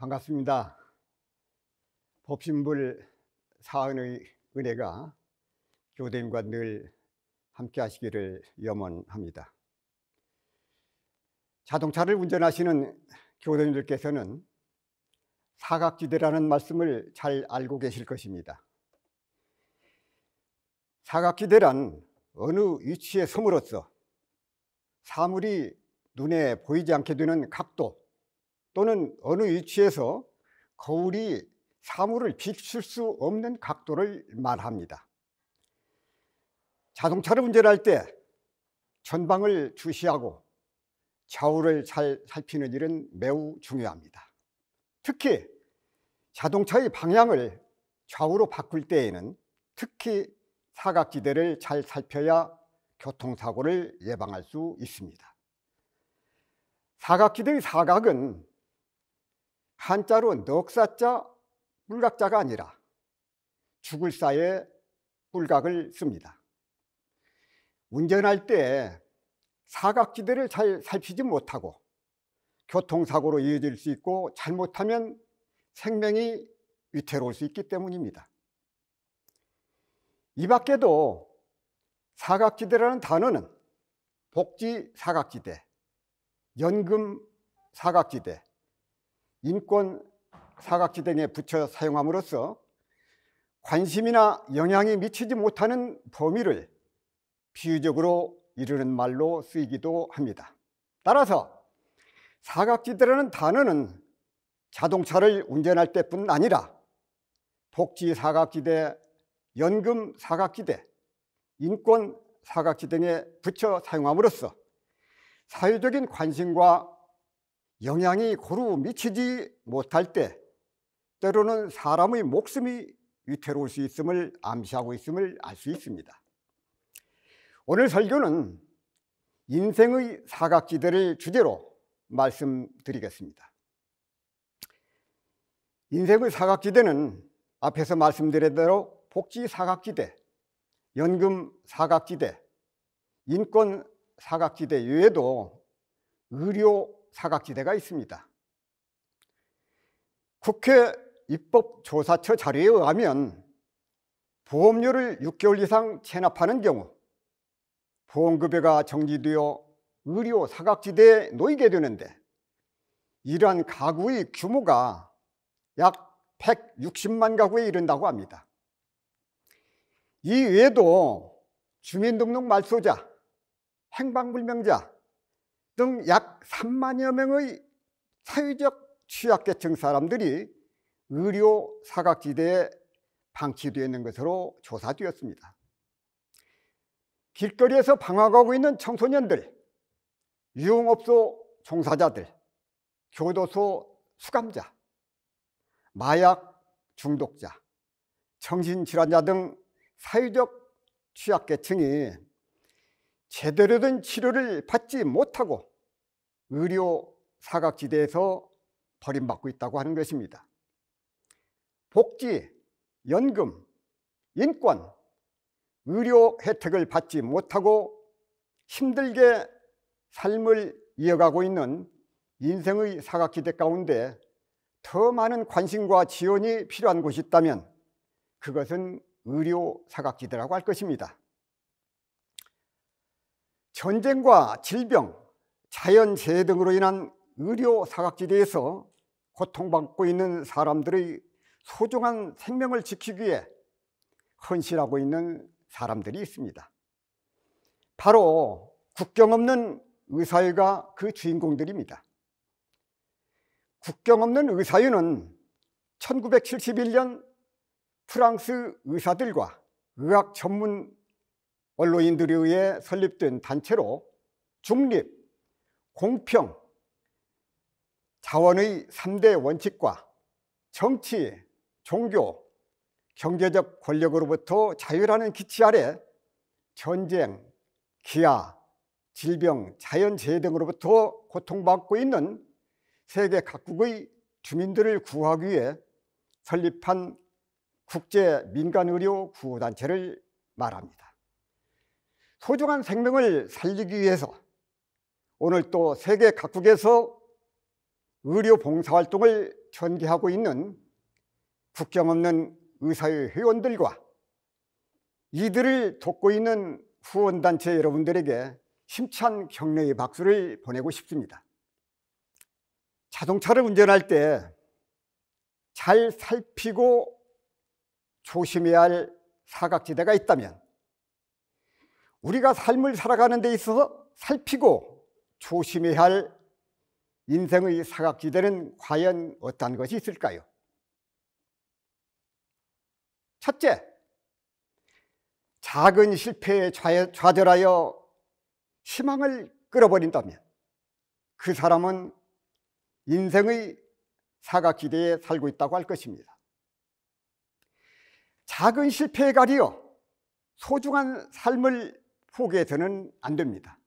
반갑습니다. 법신불 사은의 은혜가 교대님과 늘 함께 하시기를 염원합니다. 자동차를 운전하시는 교도님들께서는 사각지대라는 말씀을 잘 알고 계실 것입니다. 사각지대란 어느 위치에 섬으로써 사물이 눈에 보이지 않게 되는 각도, 또는 어느 위치에서 거울이 사물을 비출 수 없는 각도를 말합니다. 자동차를 운전할 때 전방을 주시하고 좌우를 잘 살피는 일은 매우 중요합니다. 특히 자동차의 방향을 좌우로 바꿀 때에는 특히 사각지대를 잘 살펴야 교통사고를 예방할 수 있습니다. 사각지대의 사각은 한자로 넉사자 물각자가 아니라 죽을 사에 물각을 씁니다. 운전할 때 사각지대를 잘 살피지 못하고 교통사고로 이어질 수 있고 잘못하면 생명이 위태로울 수 있기 때문입니다. 이 밖에도 사각지대라는 단어는 복지 사각지대, 연금 사각지대, 인권 사각지대에 붙여 사용함으로써 관심이나 영향이 미치지 못하는 범위를 비유적으로 이르는 말로 쓰이기도 합니다. 따라서 사각지대라는 단어는 자동차를 운전할 때뿐 아니라 복지 사각지대, 연금 사각지대, 인권 사각지대에 붙여 사용함으로써 사회적인 관심과 영향이 고루 미치지 못할 때 때로는 사람의 목숨이 위태로울 수 있음을 암시하고 있음을 알 수 있습니다. 오늘 설교는 인생의 사각지대를 주제로 말씀드리겠습니다. 인생의 사각지대는 앞에서 말씀드린 대로 복지 사각지대, 연금 사각지대, 인권 사각지대 외에도 의료 사각지대가 있습니다. 국회 입법조사처 자료에 의하면 보험료를 6개월 이상 체납하는 경우 보험급여가 정지되어 의료 사각지대에 놓이게 되는데 이러한 가구의 규모가 약 160만 가구에 이른다고 합니다. 이 외에도 주민등록 말소자, 행방불명자, 등약 3만여 명의 사회적 취약계층 사람들이 의료 사각지대에 방치되어 있는 것으로 조사되었습니다. 길거리에서 방황하고 있는 청소년들, 유흥업소 종사자들, 교도소 수감자, 마약 중독자, 정신질환자 등 사회적 취약계층이 제대로 된 치료를 받지 못하고 의료 사각지대에서 버림받고 있다고 하는 것입니다. 복지, 연금, 인권, 의료 혜택을 받지 못하고 힘들게 삶을 이어가고 있는 인생의 사각지대 가운데 더 많은 관심과 지원이 필요한 곳이 있다면 그것은 의료 사각지대라고 할 것입니다. 전쟁과 질병, 자연재해 등으로 인한 의료 사각지대에서 고통받고 있는 사람들의 소중한 생명을 지키기 위해 헌신하고 있는 사람들이 있습니다. 바로 국경 없는 의사회가 그 주인공들입니다. 국경 없는 의사회는 1971년 프랑스 의사들과 의학 전문 언론인들에 의해 설립된 단체로 중립, 공평, 자원의 3대 원칙과 정치, 종교, 경제적 권력으로부터 자유라는 기치 아래 전쟁, 기아, 질병, 자연재해 등으로부터 고통받고 있는 세계 각국의 주민들을 구하기 위해 설립한 국제 민간의료 구호단체를 말합니다. 소중한 생명을 살리기 위해서 오늘 또 세계 각국에서 의료 봉사활동을 전개하고 있는 국경 없는 의사의 회원들과 이들을 돕고 있는 후원단체 여러분들에게 힘찬 격려의 박수를 보내고 싶습니다. 자동차를 운전할 때 잘 살피고 조심해야 할 사각지대가 있다면 우리가 삶을 살아가는 데 있어서 살피고 조심해야 할 인생의 사각지대는 과연 어떤 것이 있을까요? 첫째, 작은 실패에 좌절하여 희망을 끌어버린다면 그 사람은 인생의 사각지대에 살고 있다고 할 것입니다. 작은 실패에 가리어 소중한 삶을 포기해서는 안 됩니다.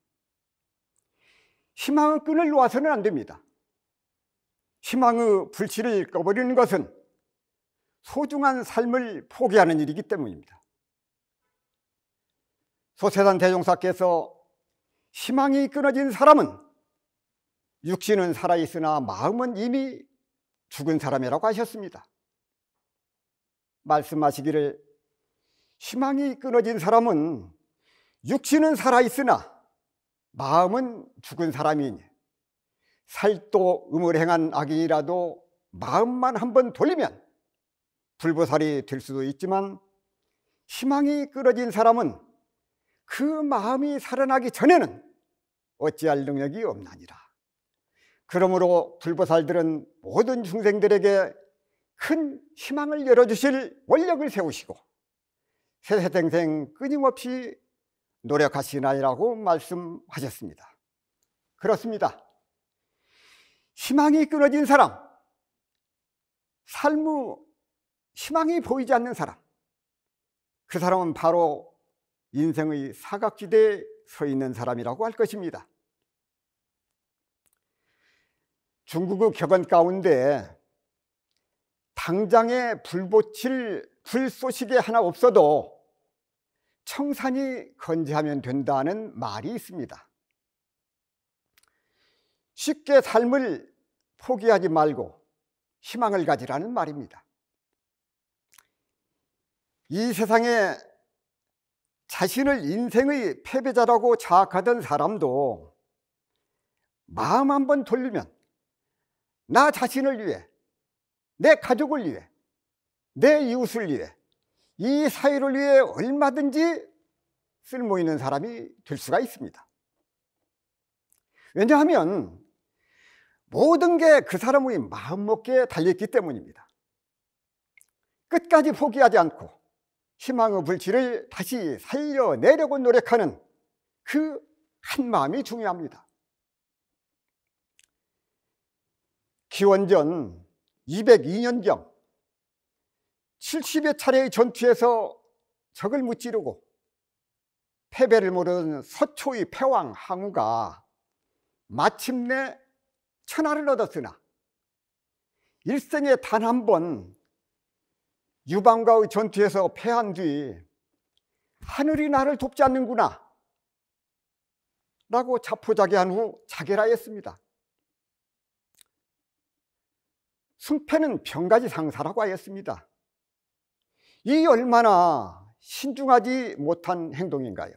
희망의 끈을 놓아서는 안 됩니다. 희망의 불씨를 꺼버리는 것은 소중한 삶을 포기하는 일이기 때문입니다. 소세단 대종사께서 희망이 끊어진 사람은 육신은 살아있으나 마음은 이미 죽은 사람이라고 하셨습니다. 말씀하시기를 희망이 끊어진 사람은 육신은 살아있으나 마음은 죽은 사람이니 살도 음을 행한 악인이라도 마음만 한번 돌리면 불보살이 될 수도 있지만 희망이 끊어진 사람은 그 마음이 살아나기 전에는 어찌할 능력이 없나니라. 그러므로 불보살들은 모든 중생들에게 큰 희망을 열어주실 원력을 세우시고 세세생생 끊임없이 노력하시나이라고 말씀하셨습니다. 그렇습니다. 희망이 끊어진 사람, 삶의 희망이 보이지 않는 사람, 그 사람은 바로 인생의 사각지대에 서 있는 사람이라고 할 것입니다. 중국의 격언 가운데 당장에 불보칠 불쏘시개 하나 없어도 청산이 건재하면 된다는 말이 있습니다. 쉽게 삶을 포기하지 말고 희망을 가지라는 말입니다. 이 세상에 자신을 인생의 패배자라고 자악하던 사람도 마음 한번 돌리면 나 자신을 위해, 내 가족을 위해, 내 이웃을 위해 이 사회를 위해 얼마든지 쓸모 있는 사람이 될 수가 있습니다. 왜냐하면 모든 게 그 사람의 마음먹기에 달려있기 때문입니다. 끝까지 포기하지 않고 희망의 불씨를 다시 살려내려고 노력하는 그 한 마음이 중요합니다. 기원전 202년경 70여 차례의 전투에서 적을 무찌르고 패배를 모른 서초의 패왕 항우가 마침내 천하를 얻었으나 일생에 단 한 번 유방과의 전투에서 패한 뒤 하늘이 나를 돕지 않는구나 라고 자포자기한 후 자결하였습니다. 승패는 병가지 상사라고 하였습니다. 이 얼마나 신중하지 못한 행동인가요?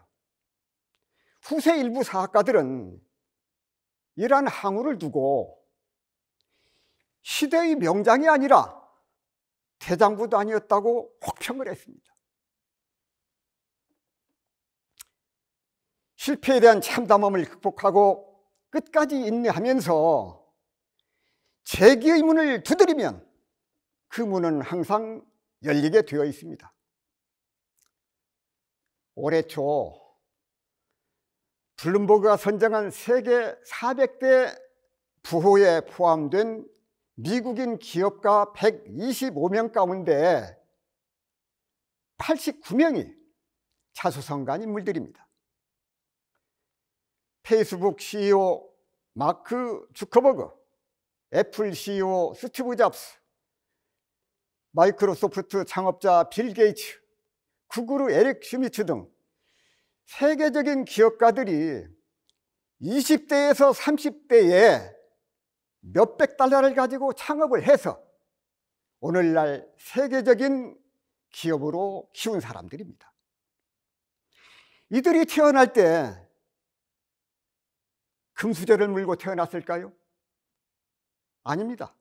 후세 일부 사학가들은 이러한 항우를 두고 시대의 명장이 아니라 대장부도 아니었다고 혹평을 했습니다. 실패에 대한 참담함을 극복하고 끝까지 인내하면서 재기의 문을 두드리면 그 문은 항상 열리게 되어 있습니다. 올해 초 블룸버그가 선정한 세계 400대 부호에 포함된 미국인 기업가 125명 가운데 89명이 차수성간 인물들입니다. 페이스북 CEO 마크 주커버그, 애플 CEO 스티브 잡스, 마이크로소프트 창업자 빌 게이츠, 구글 에릭 슈미츠 등 세계적인 기업가들이 20대에서 30대에 몇백 달러를 가지고 창업을 해서 오늘날 세계적인 기업으로 키운 사람들입니다. 이들이 태어날 때 금수저를 물고 태어났을까요? 아닙니다.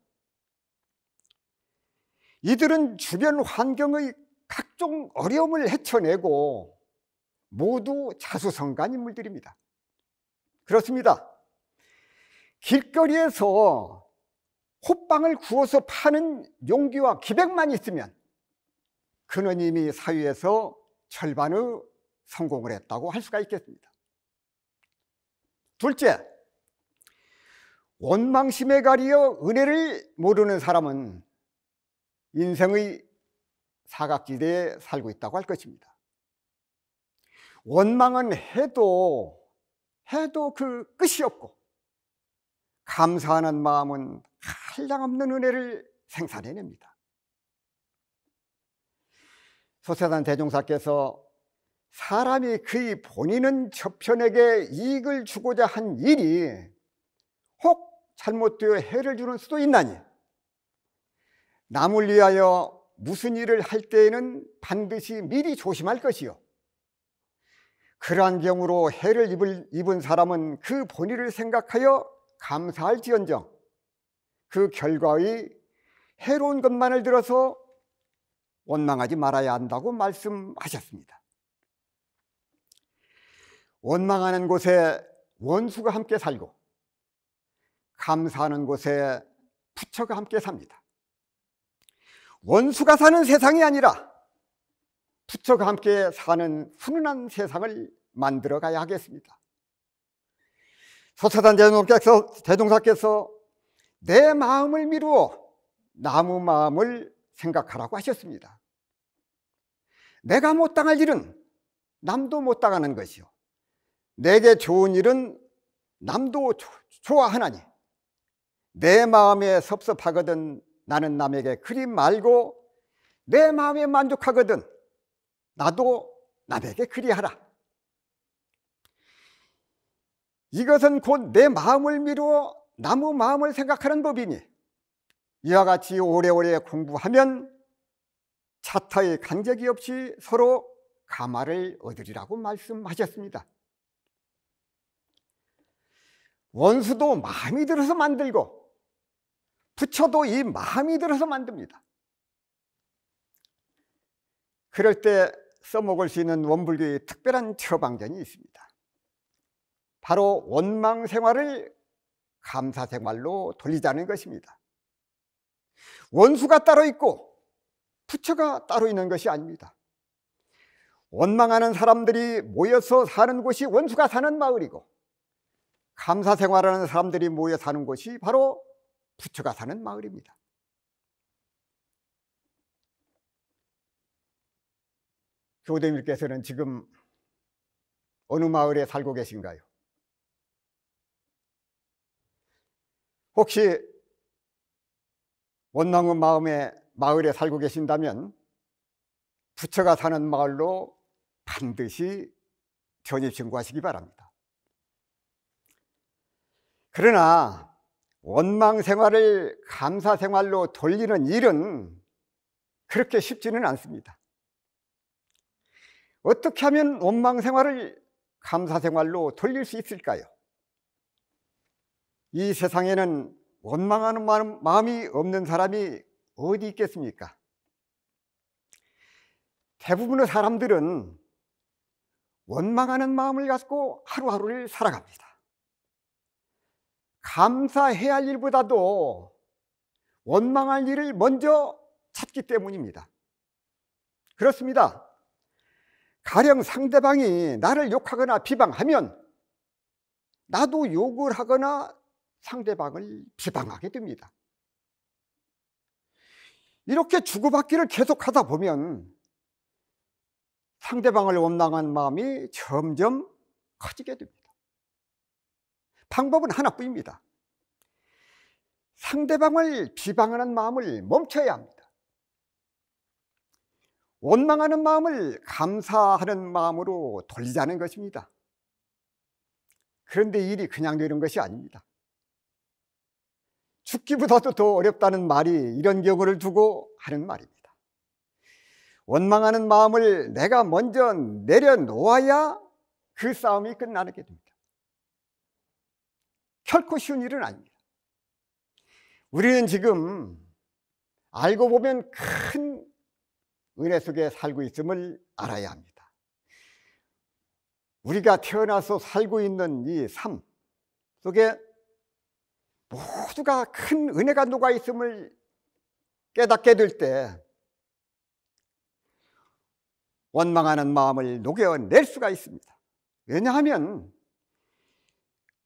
이들은 주변 환경의 각종 어려움을 헤쳐내고 모두 자수성가한 인물들입니다. 그렇습니다. 길거리에서 호빵을 구워서 파는 용기와 기백만 있으면 그는 이미 사회에서 절반의 성공을 했다고 할 수가 있겠습니다. 둘째, 원망심에 가리어 은혜를 모르는 사람은 인생의 사각지대에 살고 있다고 할 것입니다. 원망은 해도 해도 그 끝이 없고 감사하는 마음은 한량없는 은혜를 생산해냅니다. 소세단 대종사께서 사람이 그의 본인은 저편에게 이익을 주고자 한 일이 혹 잘못되어 해를 주는 수도 있나니 남을 위하여 무슨 일을 할 때에는 반드시 미리 조심할 것이요. 그러한 경우로 해를 입을, 입은 사람은 그 본의를 생각하여 감사할지언정 그 결과의 해로운 것만을 들어서 원망하지 말아야 한다고 말씀하셨습니다. 원망하는 곳에 원수가 함께 살고 감사하는 곳에 부처가 함께 삽니다. 원수가 사는 세상이 아니라 부처가 함께 사는 훈훈한 세상을 만들어 가야 하겠습니다. 서차단 대종사께서내 마음을 미루어 남의 마음을 생각하라고 하셨습니다. 내가 못 당할 일은 남도 못 당하는 것이요. 내게 좋은 일은 남도 좋아하나니 내 마음에 섭섭하거든 나는 남에게 그림 말고 내 마음에 만족하거든 나도 남에게 그리하라. 이것은 곧 내 마음을 미루어 나무 마음을 생각하는 법이니 이와 같이 오래오래 공부하면 차타의 간격이 없이 서로 가마를 얻으리라고 말씀하셨습니다. 원수도 마음이 들어서 만들고 부처도 이 마음이 들어서 만듭니다. 그럴 때 써먹을 수 있는 원불교의 특별한 처방전이 있습니다. 바로 원망 생활을 감사 생활로 돌리자는 것입니다. 원수가 따로 있고 부처가 따로 있는 것이 아닙니다. 원망하는 사람들이 모여서 사는 곳이 원수가 사는 마을이고 감사 생활하는 사람들이 모여 사는 곳이 바로 부처가 사는 마을입니다. 교대님께서는 지금 어느 마을에 살고 계신가요? 혹시 원망의 마음에 마을에 살고 계신다면 부처가 사는 마을로 반드시 전입 신고하시기 바랍니다. 그러나 원망 생활을 감사 생활로 돌리는 일은 그렇게 쉽지는 않습니다. 어떻게 하면 원망 생활을 감사 생활로 돌릴 수 있을까요? 이 세상에는 원망하는 마음이 없는 사람이 어디 있겠습니까? 대부분의 사람들은 원망하는 마음을 가고 하루하루를 살아갑니다. 감사해야 할 일보다도 원망할 일을 먼저 찾기 때문입니다. 그렇습니다. 가령 상대방이 나를 욕하거나 비방하면 나도 욕을 하거나 상대방을 비방하게 됩니다. 이렇게 주고받기를 계속하다 보면 상대방을 원망한 마음이 점점 커지게 됩니다. 방법은 하나뿐입니다. 상대방을 비방하는 마음을 멈춰야 합니다. 원망하는 마음을 감사하는 마음으로 돌리자는 것입니다. 그런데 일이 그냥 되는 것이 아닙니다. 죽기보다도 더 어렵다는 말이 이런 경우를 두고 하는 말입니다. 원망하는 마음을 내가 먼저 내려놓아야 그 싸움이 끝나게 됩니다. 결코 쉬운 일은 아닙니다. 우리는 지금 알고 보면 큰 은혜 속에 살고 있음을 알아야 합니다. 우리가 태어나서 살고 있는 이 삶 속에 모두가 큰 은혜가 녹아 있음을 깨닫게 될 때 원망하는 마음을 녹여낼 수가 있습니다. 왜냐하면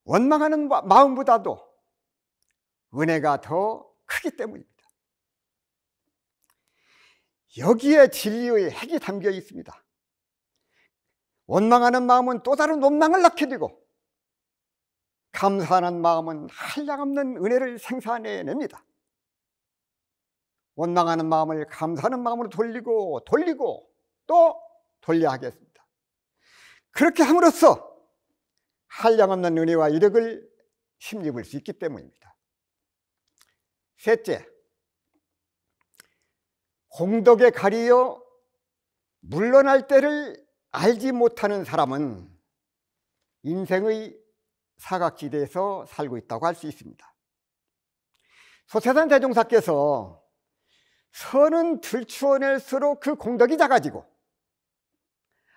원망하는 마음보다도 은혜가 더 크기 때문입니다. 여기에 진리의 핵이 담겨 있습니다. 원망하는 마음은 또 다른 원망을 낳게 되고 감사하는 마음은 한량없는 은혜를 생산해냅니다. 원망하는 마음을 감사하는 마음으로 돌리고 돌리고 또 돌려 하겠습니다. 그렇게 함으로써 한량없는 은혜와 이력을 힘입을 수 있기 때문입니다. 셋째, 공덕에 가리어 물러날 때를 알지 못하는 사람은 인생의 사각지대에서 살고 있다고 할 수 있습니다. 소태산 대종사께서 선은 들추어낼수록 그 공덕이 작아지고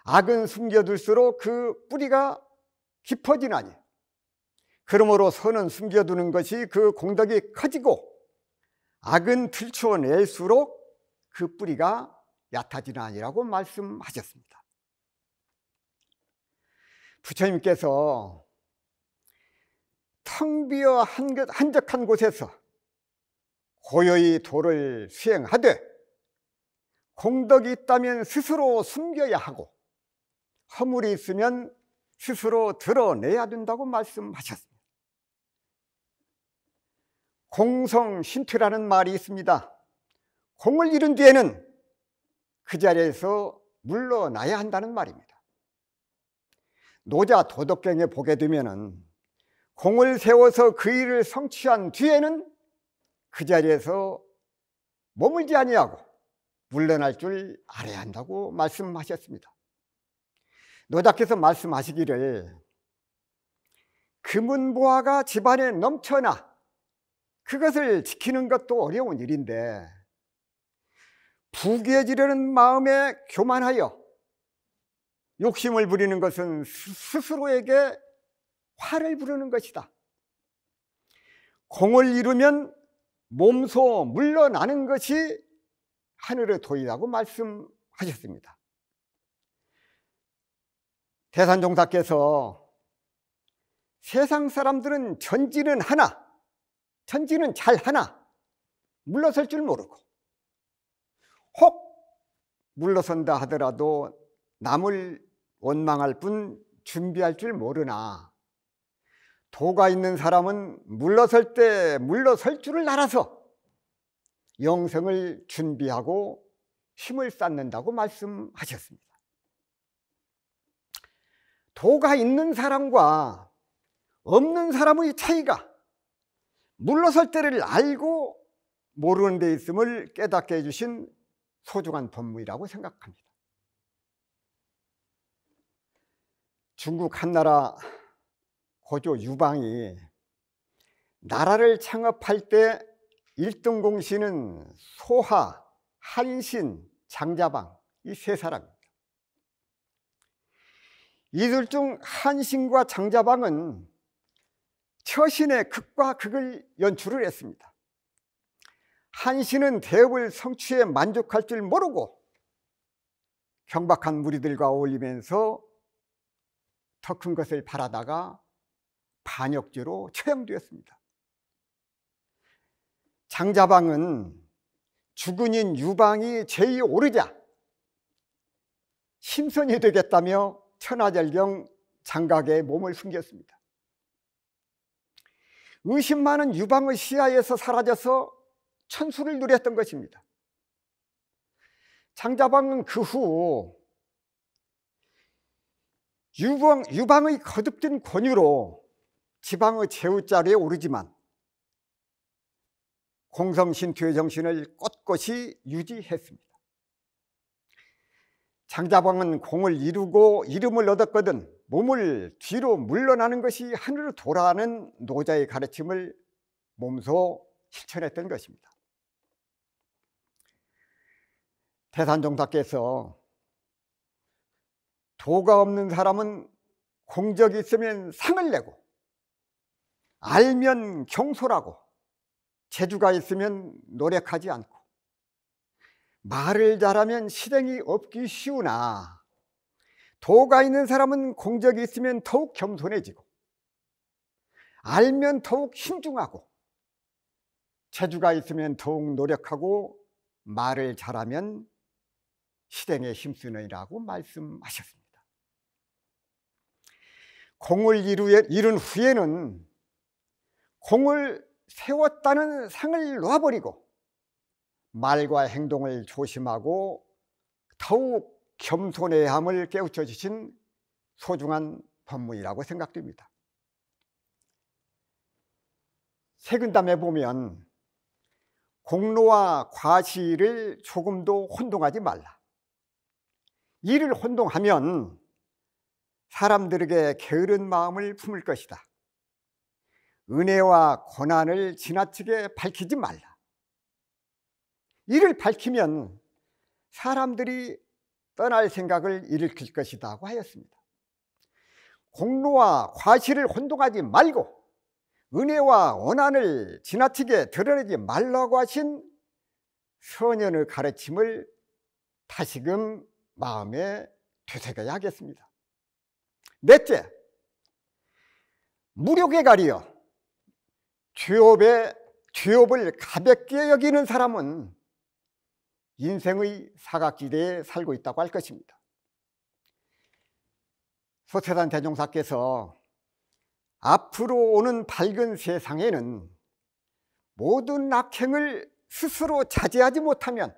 악은 숨겨둘수록 그 뿌리가 깊어지나니 그러므로 선은 숨겨두는 것이 그 공덕이 커지고 악은 들추어낼수록 그 뿌리가 얕아지나니라고 말씀하셨습니다 부처님께서 텅 비어 한적한 곳에서 고요히 도를 수행하되 공덕이 있다면 스스로 숨겨야 하고 허물이 있으면 스스로 드러내야 된다고 말씀하셨습니다. 공성신퇴라는 말이 있습니다. 공을 잃은 뒤에는 그 자리에서 물러나야 한다는 말입니다. 노자 도덕경에 보게 되면은 공을 세워서 그 일을 성취한 뒤에는 그 자리에서 머물지 아니하고 물러날 줄 알아야 한다고 말씀하셨습니다. 노자께서 말씀하시기를 금은보화가 집안에 넘쳐나 그것을 지키는 것도 어려운 일인데 부귀해지려는 마음에 교만하여 욕심을 부리는 것은 스스로에게 화를 부르는 것이다. 공을 이루면 몸소 물러나는 것이 하늘의 도이라고 말씀하셨습니다. 대산종사께서 세상 사람들은 전지는 하나, 천지는 잘 하나, 물러설 줄 모르고, 혹 물러선다 하더라도 남을 원망할 뿐 준비할 줄 모르나, 도가 있는 사람은 물러설 때 물러설 줄을 알아서 영생을 준비하고 힘을 쌓는다고 말씀하셨습니다. 도가 있는 사람과 없는 사람의 차이가 물러설 때를 알고 모르는 데 있음을 깨닫게 해주신 소중한 법무이라고 생각합니다. 중국 한나라 고조 유방이 나라를 창업할 때 1등 공신은 소하, 한신, 장자방 이 세 사람 이들 중 한신과 장자방은 처신의 극과 극을 연출을 했습니다. 한신은 대업을 성취에 만족할 줄 모르고 경박한 무리들과 어울리면서 더 큰 것을 바라다가 반역죄로 처형되었습니다. 장자방은 죽은 인 유방이 제이 오르자 심선이 되겠다며 천하절경 장각의 몸을 숨겼습니다. 의심 많은 유방의 시야에서 사라져서 천수를 누렸던 것입니다. 장자방은 그 후 유방, 유방의 거듭된 권유로 지방의 제후자리에 오르지만 공성신투의 정신을 꼿꼿이 유지했습니다. 장자방은 공을 이루고 이름을 얻었거든 몸을 뒤로 물러나는 것이 하늘로 돌아가는 노자의 가르침을 몸소 실천했던 것입니다. 태산종사께서 도가 없는 사람은 공적이 있으면 상을 내고 알면 경솔하고 재주가 있으면 노력하지 않고 말을 잘하면 실행이 없기 쉬우나 도가 있는 사람은 공적이 있으면 더욱 겸손해지고 알면 더욱 신중하고 체주가 있으면 더욱 노력하고 말을 잘하면 실행에 힘쓰느라고 말씀하셨습니다. 공을 이룬 후에는 공을 세웠다는 상을 놓아버리고 말과 행동을 조심하고 더욱 겸손해야 함을 깨우쳐 주신 소중한 법문이라고 생각됩니다. 세근담에 보면 공로와 과실을 조금도 혼동하지 말라. 이를 혼동하면 사람들에게 게으른 마음을 품을 것이다. 은혜와 고난을 지나치게 밝히지 말라. 이를 밝히면 사람들이 떠날 생각을 일으킬 것이다 고 하였습니다. 공로와 과실을 혼동하지 말고 은혜와 원한을 지나치게 드러내지 말라고 하신 선연의 가르침을 다시금 마음에 되새겨야 하겠습니다. 넷째, 무력에 가리어 죄업에, 죄업을 가볍게 여기는 사람은 인생의 사각지대에 살고 있다고 할 것입니다. 소태산 대종사께서 앞으로 오는 밝은 세상에는 모든 악행을 스스로 자제하지 못하면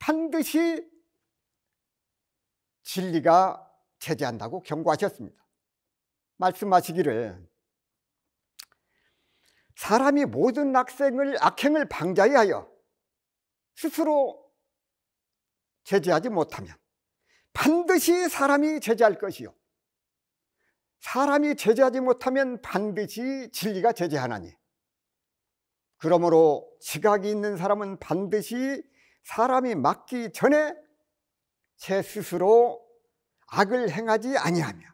반드시 진리가 제한다고 경고하셨습니다. 말씀하시기를 사람이 모든 악생을, 악행을 방자하여 스스로 제재하지 못하면 반드시 사람이 제재할 것이요 사람이 제재하지 못하면 반드시 진리가 제재하나니 그러므로 지각이 있는 사람은 반드시 사람이 막기 전에 제 스스로 악을 행하지 아니하며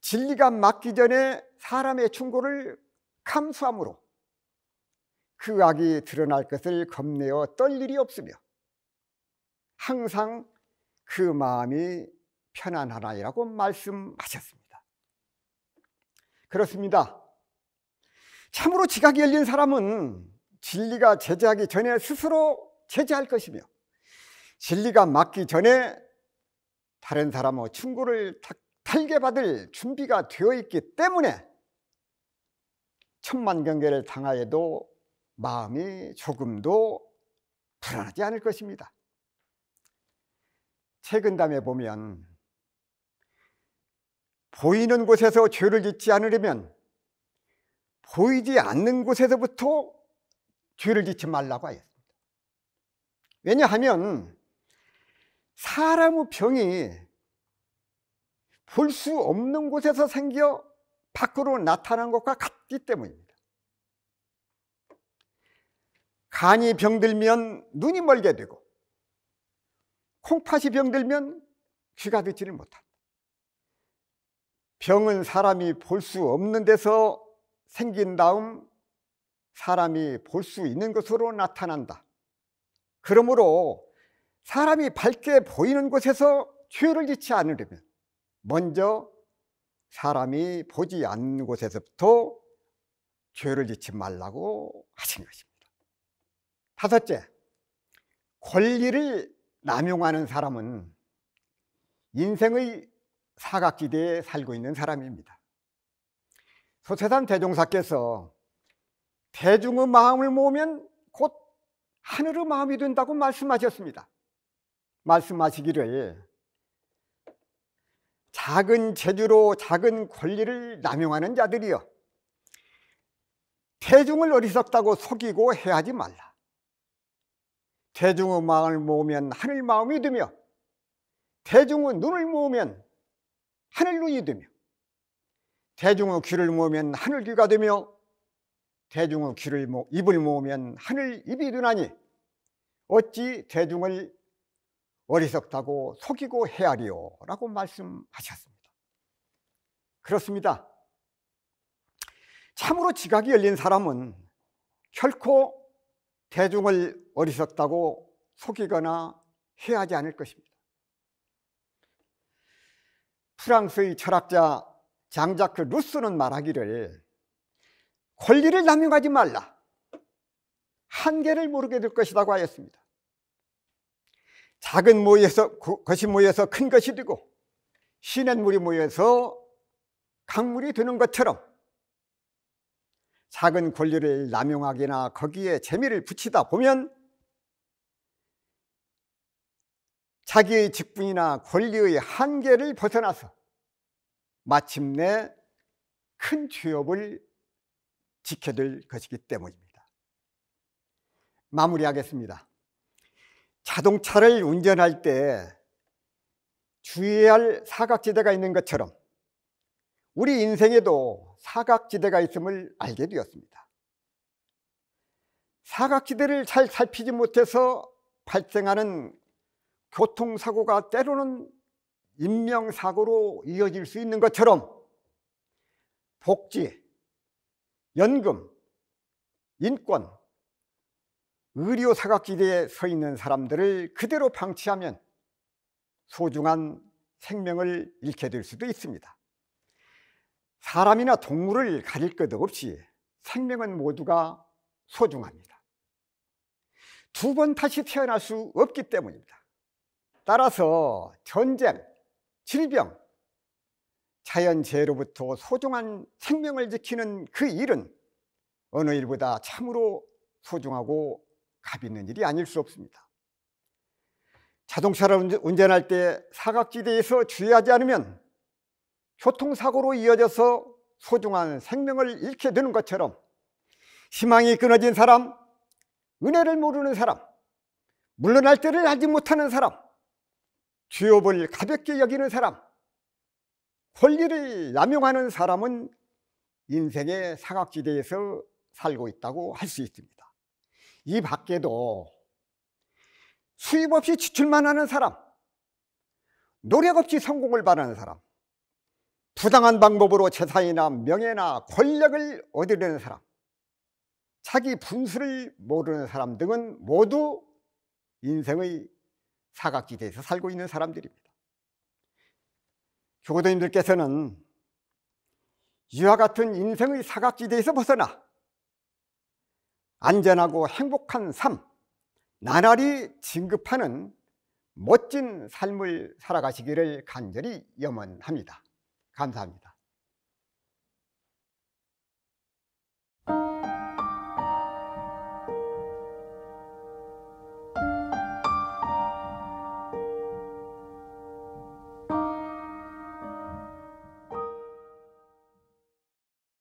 진리가 막기 전에 사람의 충고를 감수함으로 그 악이 드러날 것을 겁내어 떨 일이 없으며 항상 그 마음이 편안하나이라고 말씀하셨습니다. 그렇습니다. 참으로 지각이 열린 사람은 진리가 제재하기 전에 스스로 제재할 것이며 진리가 막기 전에 다른 사람의 충고를 달게 받을 준비가 되어 있기 때문에 천만 경계를 당하여도 마음이 조금도 불안하지 않을 것입니다. 최근담에 보면 보이는 곳에서 죄를 짓지 않으려면 보이지 않는 곳에서부터 죄를 짓지 말라고 하였습니다. 왜냐하면 사람의 병이 볼 수 없는 곳에서 생겨 밖으로 나타난 것과 같기 때문입니다. 간이 병들면 눈이 멀게 되고 콩팥이 병들면 귀가 듣지를 못한다. 병은 사람이 볼 수 없는 데서 생긴 다음 사람이 볼 수 있는 것으로 나타난다. 그러므로 사람이 밝게 보이는 곳에서 죄를 짓지 않으려면 먼저 사람이 보지 않는 곳에서부터 죄를 짓지 말라고 하신 것입니다. 다섯째, 권리를 남용하는 사람은 인생의 사각지대에 살고 있는 사람입니다. 소태산 대종사께서 대중의 마음을 모으면 곧 하늘의 마음이 된다고 말씀하셨습니다. 말씀하시기를 작은 재주로 작은 권리를 남용하는 자들이여 대중을 어리석다고 속이고 해하지 말라. 대중의 마음을 모으면 하늘 마음이 되며 대중의 눈을 모으면 하늘 눈이 되며 대중의 귀를 모으면 하늘 귀가 되며 대중의 귀를 모, 입을 모으면 하늘 입이 되나니 어찌 대중을 어리석다고 속이고 헤아리오 라고 말씀하셨습니다 그렇습니다 참으로 지각이 열린 사람은 결코 대중을 어리석다고 속이거나 해하지 않을 것입니다. 프랑스의 철학자 장자크 루스는 말하기를 권리를 남용하지 말라. 한계를 모르게 될 것이라고 하였습니다. 작은 모에서 것이 모여서 큰 것이 되고 신의 물이 모여서 강물이 되는 것처럼 작은 권리를 남용하기나 거기에 재미를 붙이다 보면 자기의 직분이나 권리의 한계를 벗어나서 마침내 큰 취업을 지켜들 것이기 때문입니다. 마무리하겠습니다. 자동차를 운전할 때주의할 사각지대가 있는 것처럼 우리 인생에도 사각지대가 있음을 알게 되었습니다. 사각지대를 잘 살피지 못해서 발생하는 교통사고가 때로는 인명사고로 이어질 수 있는 것처럼 복지, 연금, 인권, 의료 사각지대에 서 있는 사람들을 그대로 방치하면 소중한 생명을 잃게 될 수도 있습니다. 사람이나 동물을 가릴 것 없이 생명은 모두가 소중합니다. 두 번 다시 태어날 수 없기 때문입니다. 따라서 전쟁, 질병, 자연재해로부터 소중한 생명을 지키는 그 일은 어느 일보다 참으로 소중하고 값 있는 일이 아닐 수 없습니다. 자동차를 운전할 때 사각지대에서 주의하지 않으면 교통사고로 이어져서 소중한 생명을 잃게 되는 것처럼 희망이 끊어진 사람, 은혜를 모르는 사람, 물러날 때를 하지 못하는 사람, 죄업을 가볍게 여기는 사람, 권리를 남용하는 사람은 인생의 사각지대에서 살고 있다고 할 수 있습니다. 이 밖에도 수입 없이 지출만 하는 사람, 노력 없이 성공을 바라는 사람, 부당한 방법으로 재산이나 명예나 권력을 얻으려는 사람, 자기 분수를 모르는 사람 등은 모두 인생의 사각지대에서 살고 있는 사람들입니다. 교도님들께서는 이와 같은 인생의 사각지대에서 벗어나 안전하고 행복한 삶, 나날이 진급하는 멋진 삶을 살아가시기를 간절히 염원합니다. 감사합니다.